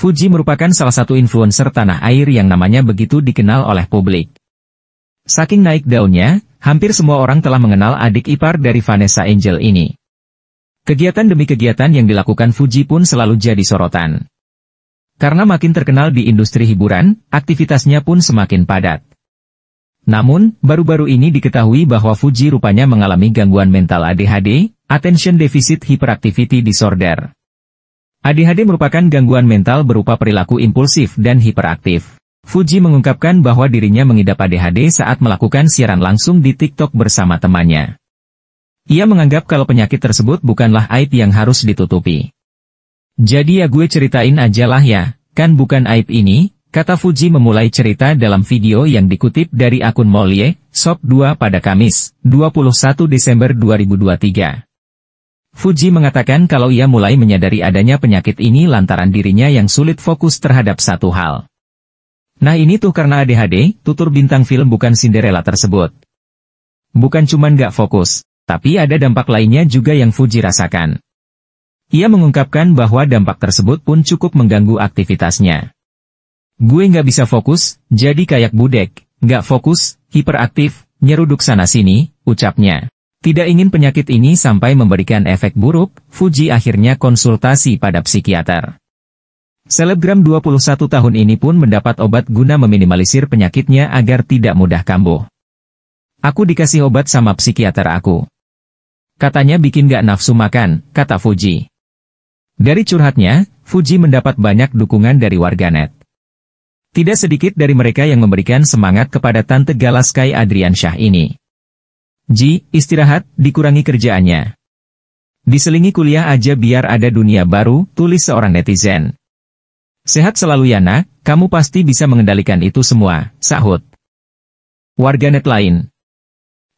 Fuji merupakan salah satu influencer tanah air yang namanya begitu dikenal oleh publik. Saking naik daunnya, hampir semua orang telah mengenal adik ipar dari Vanessa Angel ini. Kegiatan demi kegiatan yang dilakukan Fuji pun selalu jadi sorotan. Karena makin terkenal di industri hiburan, aktivitasnya pun semakin padat. Namun, baru-baru ini diketahui bahwa Fuji rupanya mengalami gangguan mental ADHD, Attention Deficit Hyperactivity Disorder. ADHD merupakan gangguan mental berupa perilaku impulsif dan hiperaktif. Fuji mengungkapkan bahwa dirinya mengidap ADHD saat melakukan siaran langsung di TikTok bersama temannya. Ia menganggap kalau penyakit tersebut bukanlah aib yang harus ditutupi. Jadi ya gue ceritain aja lah ya, kan bukan aib ini, kata Fuji memulai cerita dalam video yang dikutip dari akun Molie, Sop 2 pada Kamis, 21 Desember 2023. Fuji mengatakan kalau ia mulai menyadari adanya penyakit ini lantaran dirinya yang sulit fokus terhadap satu hal. Nah ini tuh karena ADHD, tutur bintang film bukan Cinderella tersebut. Bukan cuman gak fokus, tapi ada dampak lainnya juga yang Fuji rasakan. Ia mengungkapkan bahwa dampak tersebut pun cukup mengganggu aktivitasnya. Gue nggak bisa fokus, jadi kayak budek, nggak fokus, hiperaktif, nyeruduk sana-sini, ucapnya. Tidak ingin penyakit ini sampai memberikan efek buruk, Fuji akhirnya konsultasi pada psikiater. Selebgram 21 tahun ini pun mendapat obat guna meminimalisir penyakitnya agar tidak mudah kambuh. Aku dikasih obat sama psikiater aku. Katanya bikin gak nafsu makan, kata Fuji. Dari curhatnya, Fuji mendapat banyak dukungan dari warganet. Tidak sedikit dari mereka yang memberikan semangat kepada Tante Galaskai Adrian Syah ini. Ji, istirahat, dikurangi kerjaannya. Diselingi kuliah aja biar ada dunia baru, tulis seorang netizen. Sehat selalu Yana, kamu pasti bisa mengendalikan itu semua, sahut. Warganet lain.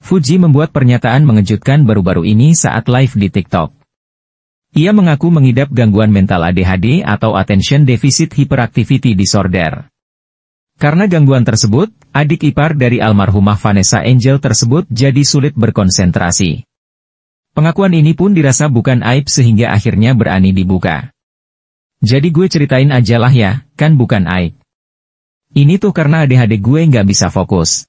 Fuji membuat pernyataan mengejutkan baru-baru ini saat live di TikTok. Ia mengaku mengidap gangguan mental ADHD atau Attention Deficit Hyperactivity Disorder. Karena gangguan tersebut, adik ipar dari almarhumah Vanessa Angel tersebut jadi sulit berkonsentrasi. Pengakuan ini pun dirasa bukan aib sehingga akhirnya berani dibuka. Jadi gue ceritain aja lah ya, kan bukan aib. Ini tuh karena adik-adik gue nggak bisa fokus.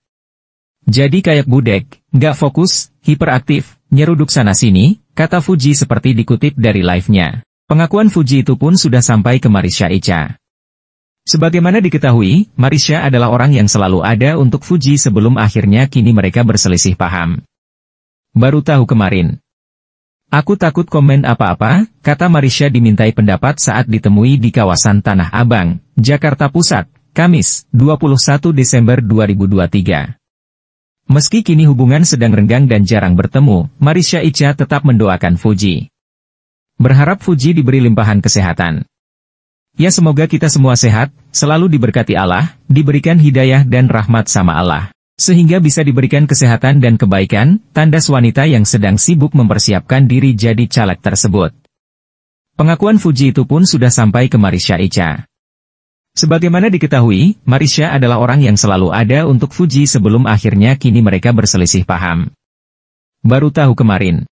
Jadi kayak budek, nggak fokus, hiperaktif, nyeruduk sana-sini, kata Fuji seperti dikutip dari live-nya. Pengakuan Fuji itu pun sudah sampai ke Marisha Icha. Sebagaimana diketahui, Marisha adalah orang yang selalu ada untuk Fuji sebelum akhirnya kini mereka berselisih paham. Baru tahu kemarin. Aku takut komen apa-apa, kata Marisha dimintai pendapat saat ditemui di kawasan Tanah Abang, Jakarta Pusat, Kamis, 21 Desember 2023. Meski kini hubungan sedang renggang dan jarang bertemu, Marisha Ica tetap mendoakan Fuji. Berharap Fuji diberi limpahan kesehatan. Ya semoga kita semua sehat, selalu diberkati Allah, diberikan hidayah dan rahmat sama Allah. Sehingga bisa diberikan kesehatan dan kebaikan, tandas wanita yang sedang sibuk mempersiapkan diri jadi caleg tersebut. Pengakuan Fuji itu pun sudah sampai ke Marisha Ica. Sebagaimana diketahui, Marisha adalah orang yang selalu ada untuk Fuji sebelum akhirnya kini mereka berselisih paham. Baru tahu kemarin,